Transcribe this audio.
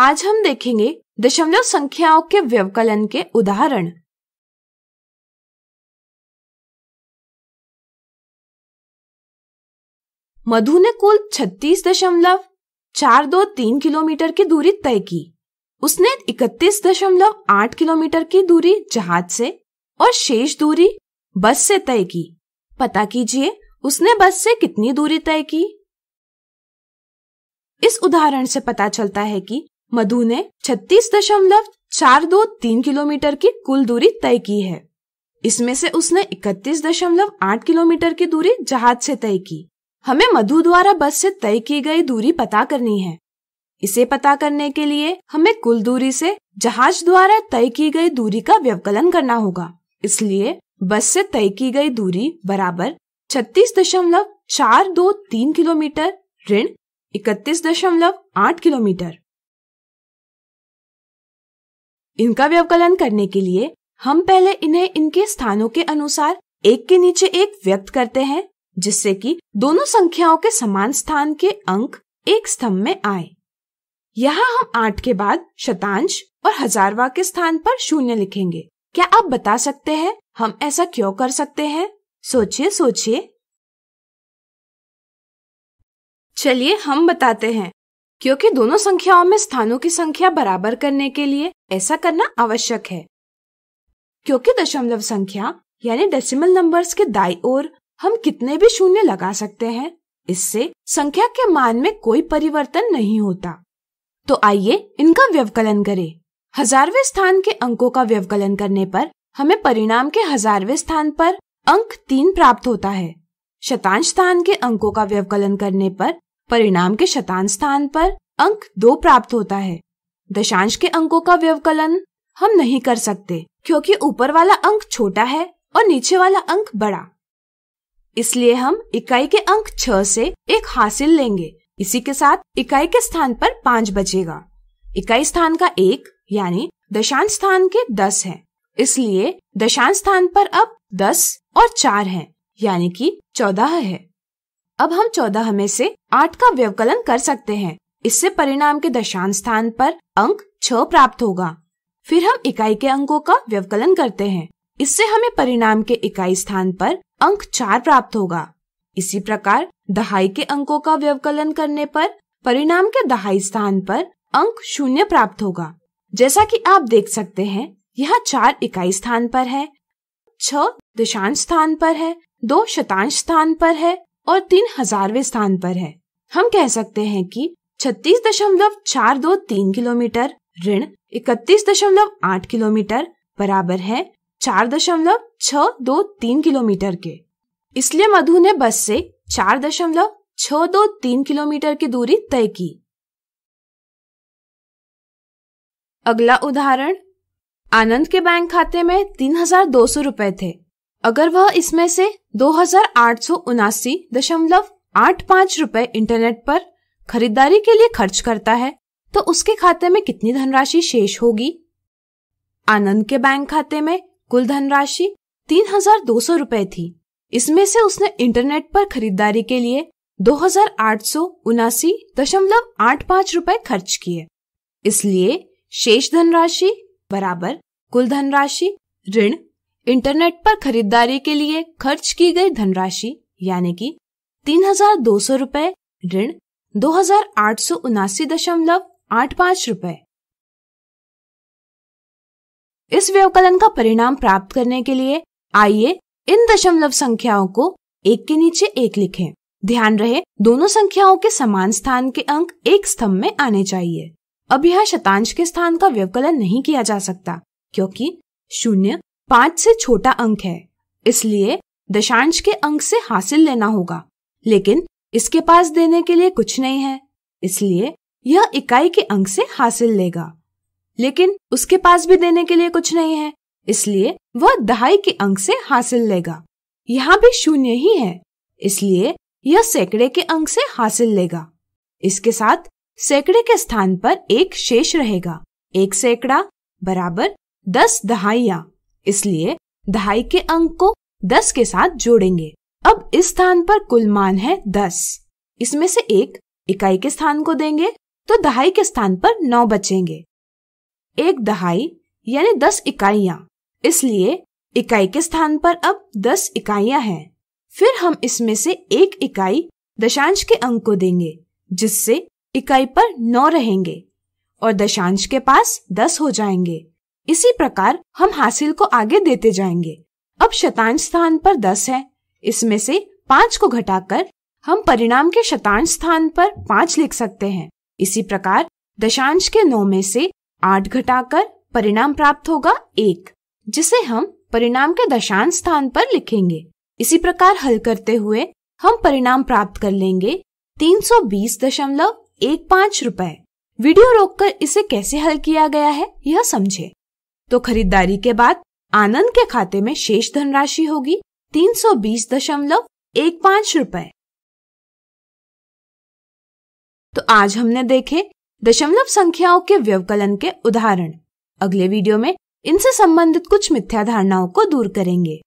आज हम देखेंगे दशमलव संख्याओं के व्यवकलन के उदाहरण मधु ने कुल छत्तीस दशमलव चार दो तीन किलोमीटर की दूरी तय की उसने इकतीस दशमलव आठ किलोमीटर की दूरी जहाज से और शेष दूरी बस से तय की पता कीजिए उसने बस से कितनी दूरी तय की इस उदाहरण से पता चलता है कि मधु ने छत्तीस दशमलव चार दो तीन किलोमीटर की कुल दूरी तय की है इसमें से उसने इकतीस दशमलव आठ किलोमीटर की दूरी जहाज से तय की हमें मधु द्वारा बस से तय की गई दूरी पता करनी है इसे पता करने के लिए हमें कुल दूरी से जहाज द्वारा तय की गई दूरी का व्यवकलन करना होगा इसलिए बस से तय की गई दूरी बराबर छत्तीस दशमलव चार दो तीन किलोमीटर ऋण इकतीस दशमलव आठ किलोमीटर इनका व्यवकलन करने के लिए हम पहले इन्हें इनके स्थानों के अनुसार एक के नीचे एक व्यक्त करते हैं जिससे कि दोनों संख्याओं के समान स्थान के अंक एक स्तंभ में आए यहाँ हम आठ के बाद शतांश और हजारवा के स्थान पर शून्य लिखेंगे क्या आप बता सकते हैं हम ऐसा क्यों कर सकते हैं सोचिए सोचिए चलिए हम बताते हैं क्योंकि दोनों संख्याओं में स्थानों की संख्या बराबर करने के लिए ऐसा करना आवश्यक है क्योंकि दशमलव संख्या यानी डेसिमल नंबर्स के दाई ओर हम कितने भी शून्य लगा सकते हैं इससे संख्या के मान में कोई परिवर्तन नहीं होता तो आइए इनका व्यवकलन करें हजारवे स्थान के अंकों का व्यवकलन करने पर हमें परिणाम के हजारवे स्थान पर अंक तीन प्राप्त होता है शतांश स्थान के अंकों का व्यवकलन करने पर परिणाम के शतांश स्थान पर अंक दो प्राप्त होता है दशांश के अंकों का व्यवकलन हम नहीं कर सकते क्योंकि ऊपर वाला अंक छोटा है और नीचे वाला अंक बड़ा इसलिए हम इकाई के अंक छह से एक हासिल लेंगे इसी के साथ इकाई के स्थान पर पाँच बचेगा इकाई स्थान का एक यानी दशांश स्थान के दस है इसलिए दशांश स्थान पर अब दस और चार है यानी कि चौदह है अब हम चौदह में से आठ का व्यवकलन कर सकते हैं इससे परिणाम के दशांश स्थान पर अंक छ प्राप्त होगा फिर हम इकाई के अंकों का व्यवकलन करते हैं इससे हमें परिणाम के इकाई स्थान पर अंक चार प्राप्त होगा इसी प्रकार दहाई के अंकों का व्यवकलन करने पर परिणाम के दहाई स्थान पर अंक शून्य प्राप्त होगा जैसा कि आप देख सकते हैं यह चार इकाई स्थान पर है छ दशांश स्थान पर है दो शतांश स्थान पर है और तीन हजारवे स्थान पर है हम कह सकते हैं कि छत्तीस दशमलव चार दो तीन किलोमीटर ऋण इकतीस दशमलव आठ किलोमीटर बराबर है चार दशमलव छ दो तीन किलोमीटर के इसलिए मधु ने बस से चार दशमलव छ दो तीन किलोमीटर की दूरी तय की अगला उदाहरण आनंद के बैंक खाते में तीन हजार दो सौ रूपए थे अगर वह इसमें से दो रुपए इंटरनेट पर खरीदारी के लिए खर्च करता है तो उसके खाते में कितनी धनराशि शेष होगी आनंद के बैंक खाते में कुल धनराशि तीन हजार दो सौ रूपए थी इसमें से उसने इंटरनेट पर खरीदारी के लिए दो हजार आठ सौ उनासी दशमलव आठ पाँच रूपए खर्च किए इसलिए शेष धनराशि बराबर कुल धनराशि ऋण इंटरनेट पर खरीदारी के लिए खर्च की गई धनराशि यानी कि तीन हजार दो सौ रूपए ऋण दो हजार आठ सौ उनासी दशमलव आठ पाँच रूपए इस व्यवकलन का परिणाम प्राप्त करने के लिए आइए इन दशमलव संख्याओं को एक के नीचे एक लिखें। ध्यान रहे दोनों संख्याओं के समान स्थान के अंक एक स्तंभ में आने चाहिए अब यहाँ शतांश के स्थान का व्यवकलन नहीं किया जा सकता क्योंकि शून्य पांच से छोटा अंक है इसलिए दशांश के अंक से हासिल लेना होगा लेकिन इसके पास देने के लिए कुछ नहीं है इसलिए यह इकाई के अंक से हासिल लेगा लेकिन उसके पास भी देने के लिए कुछ नहीं है इसलिए वह दहाई के अंक से हासिल लेगा यहाँ भी शून्य ही है इसलिए यह सैकड़े के अंक से हासिल लेगा इसके साथ सैकड़े के स्थान पर एक शेष रहेगा एक सैकड़ा बराबर दस दहाइया इसलिए दहाई के अंक को दस के साथ जोड़ेंगे अब इस स्थान पर कुल मान है दस इसमें से एक इकाई के स्थान को देंगे तो दहाई के स्थान पर नौ बचेंगे एक दहाई यानी दस इकाइयां इसलिए इकाई के स्थान पर अब दस इकाइयां हैं फिर हम इसमें से एक इकाई दशांश के अंक को देंगे जिससे इकाई पर नौ रहेंगे और दशांश के पास दस हो जाएंगे इसी प्रकार हम हासिल को आगे देते जाएंगे अब शतांश स्थान पर दस है इसमें से पाँच को घटाकर हम परिणाम के शतांश स्थान पर पाँच लिख सकते हैं इसी प्रकार दशांश के नौ में से आठ घटाकर परिणाम प्राप्त होगा एक जिसे हम परिणाम के दशांश स्थान पर लिखेंगे इसी प्रकार हल करते हुए हम परिणाम प्राप्त कर लेंगे तीन सौ बीस दशमलव एक पाँच रूपए वीडियो रोककर इसे कैसे हल किया गया है यह समझे तो खरीदारी के बाद आनंद के खाते में शेष धनराशि होगी तीन सौ बीस दशमलव एक पाँच रुपए तो आज हमने देखे दशमलव संख्याओं के व्यवकलन के उदाहरण अगले वीडियो में इनसे संबंधित कुछ मिथ्या धारणाओं को दूर करेंगे